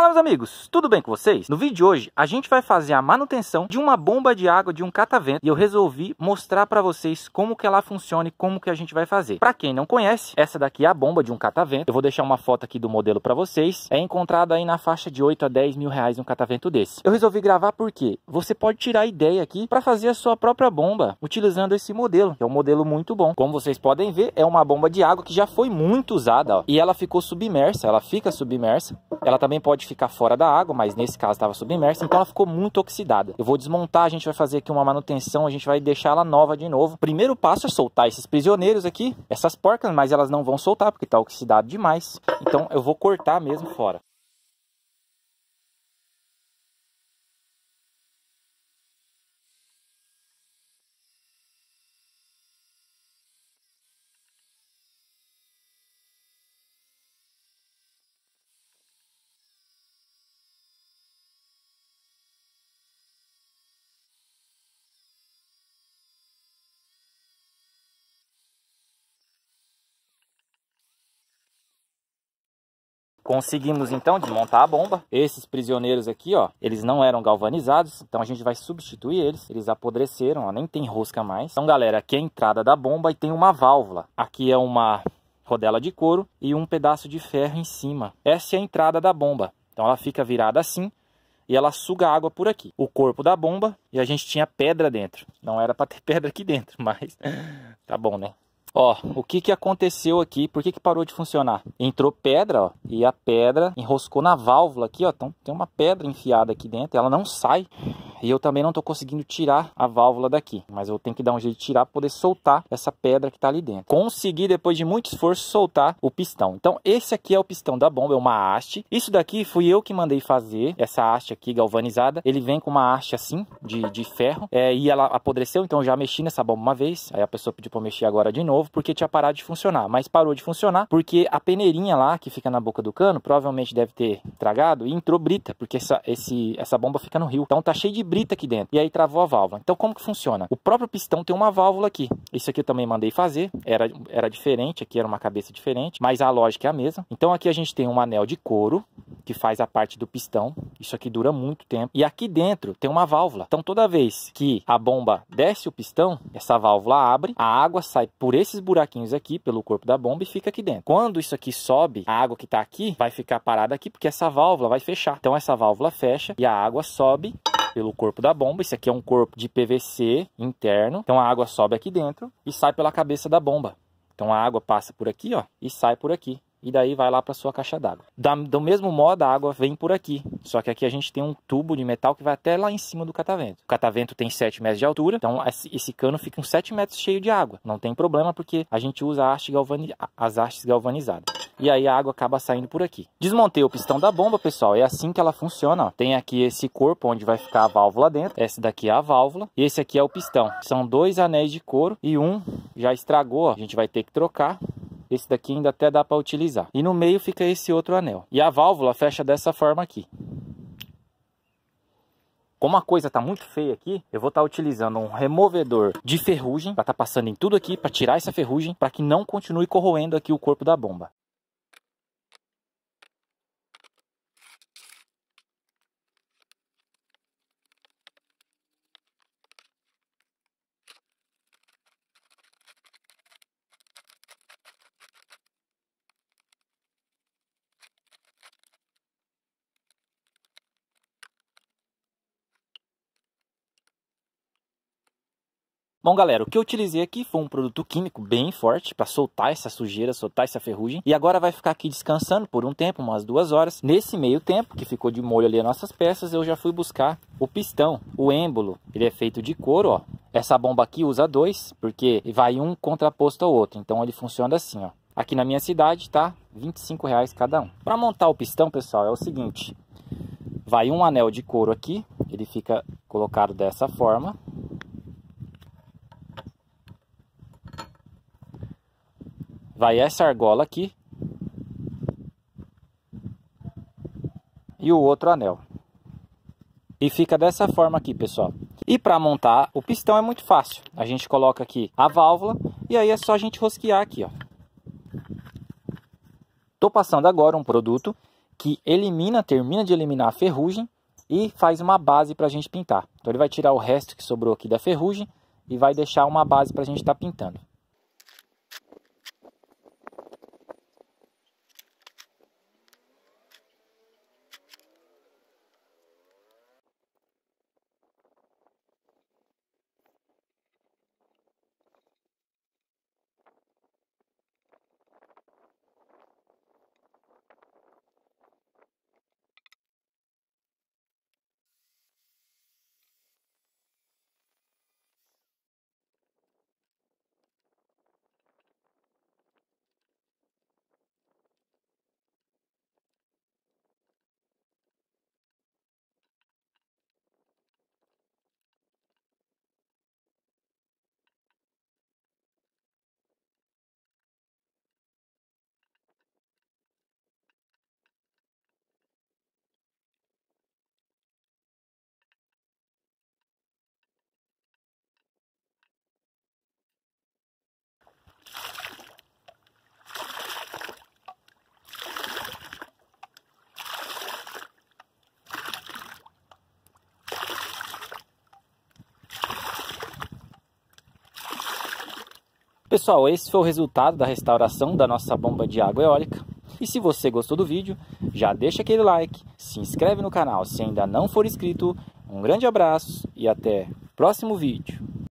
Fala meus amigos, tudo bem com vocês? No vídeo de hoje a gente vai fazer a manutenção de uma bomba de água de um catavento e eu resolvi mostrar para vocês como que ela funciona e como que a gente vai fazer. Para quem não conhece, essa daqui é a bomba de um catavento, eu vou deixar uma foto aqui do modelo para vocês, é encontrada aí na faixa de 8 a 10 mil reais um catavento desse. Eu resolvi gravar porque você pode tirar ideia aqui para fazer a sua própria bomba utilizando esse modelo, é um modelo muito bom. Como vocês podem ver, é uma bomba de água que já foi muito usada ó, e ela ficou submersa, ela fica submersa, ela também pode ficar fora da água, mas nesse caso estava submersa, então ela ficou muito oxidada. Eu vou desmontar, a gente vai fazer aqui uma manutenção, a gente vai deixar ela nova de novo. Primeiro passo é soltar esses prisioneiros aqui, essas porcas, mas elas não vão soltar porque está oxidado demais. Então eu vou cortar mesmo fora. Conseguimos então desmontar a bomba. Esses prisioneiros aqui, ó, eles não eram galvanizados, então a gente vai substituir eles. Eles apodreceram, ó, nem tem rosca mais. Então, galera, aqui é a entrada da bomba e tem uma válvula. Aqui é uma rodela de couro e um pedaço de ferro em cima. Essa é a entrada da bomba. Então ela fica virada assim e ela suga água por aqui. O corpo da bomba e a gente tinha pedra dentro. Não era para ter pedra aqui dentro, mas tá bom, né? Ó, o que que aconteceu aqui? Por que que parou de funcionar? Entrou pedra, ó, e a pedra enroscou na válvula aqui, ó. Então tem uma pedra enfiada aqui dentro, ela não sai. E eu também não estou conseguindo tirar a válvula daqui, mas eu tenho que dar um jeito de tirar para poder soltar essa pedra que está ali dentro. Consegui, depois de muito esforço, soltar o pistão. Então, esse aqui é o pistão da bomba, é uma haste. Isso daqui fui eu que mandei fazer, essa haste aqui galvanizada. Ele vem com uma haste assim, de, de ferro, é, e ela apodreceu, então eu já mexi nessa bomba uma vez. Aí a pessoa pediu para mexer agora de novo, porque tinha parado de funcionar. Mas parou de funcionar porque a peneirinha lá, que fica na boca do cano, provavelmente deve ter tragado e entrou brita, porque essa, esse, essa bomba fica no rio. Então tá cheio de Brita aqui dentro. E aí travou a válvula. Então como que funciona? O próprio pistão tem uma válvula aqui. Isso aqui eu também mandei fazer, era, era diferente, aqui era uma cabeça diferente, mas a lógica é a mesma. Então aqui a gente tem um anel de couro, que faz a parte do pistão. Isso aqui dura muito tempo. E aqui dentro tem uma válvula. Então toda vez que a bomba desce o pistão, essa válvula abre, a água sai por esses buraquinhos aqui, pelo corpo da bomba e fica aqui dentro. Quando isso aqui sobe, a água que está aqui vai ficar parada aqui porque essa válvula vai fechar. Então essa válvula fecha e a água sobe pelo corpo da bomba. Esse aqui é um corpo de PVC interno. Então a água sobe aqui dentro e sai pela cabeça da bomba. Então a água passa por aqui, ó, e sai por aqui. E daí vai lá para sua caixa d'água. Do mesmo modo, a água vem por aqui. Só que aqui a gente tem um tubo de metal que vai até lá em cima do catavento. O catavento tem 7 metros de altura, então esse cano fica uns 7 metros cheio de água. Não tem problema, porque a gente usa haste galvani as hastes galvanizadas e aí a água acaba saindo por aqui. Desmontei o pistão da bomba, pessoal, é assim que ela funciona. Ó. Tem aqui esse corpo onde vai ficar a válvula dentro, esse daqui é a válvula e esse aqui é o pistão. São dois anéis de couro e um já estragou, ó. a gente vai ter que trocar. Esse daqui ainda até dá para utilizar. E no meio fica esse outro anel. E a válvula fecha dessa forma aqui. Como a coisa tá muito feia aqui, eu vou estar tá utilizando um removedor de ferrugem para estar tá passando em tudo aqui, para tirar essa ferrugem, para que não continue corroendo aqui o corpo da bomba. Bom, galera, o que eu utilizei aqui foi um produto químico bem forte para soltar essa sujeira, soltar essa ferrugem. E agora vai ficar aqui descansando por um tempo, umas duas horas. Nesse meio tempo que ficou de molho ali as nossas peças, eu já fui buscar o pistão, o êmbolo. Ele é feito de couro, ó. Essa bomba aqui usa dois, porque vai um contraposto ao outro. Então ele funciona assim, ó. Aqui na minha cidade tá 25 reais cada um. Para montar o pistão, pessoal, é o seguinte. Vai um anel de couro aqui, ele fica colocado dessa forma, vai essa argola aqui e o outro anel. E fica dessa forma aqui, pessoal. E para montar o pistão é muito fácil. A gente coloca aqui a válvula e aí é só a gente rosquear aqui, ó. Tô passando agora um produto que elimina, termina de eliminar a ferrugem e faz uma base para a gente pintar. Então ele vai tirar o resto que sobrou aqui da ferrugem e vai deixar uma base para a gente estar tá pintando. Pessoal, esse foi o resultado da restauração da nossa bomba de água eólica. E se você gostou do vídeo, já deixa aquele like, se inscreve no canal se ainda não for inscrito. Um grande abraço e até próximo vídeo.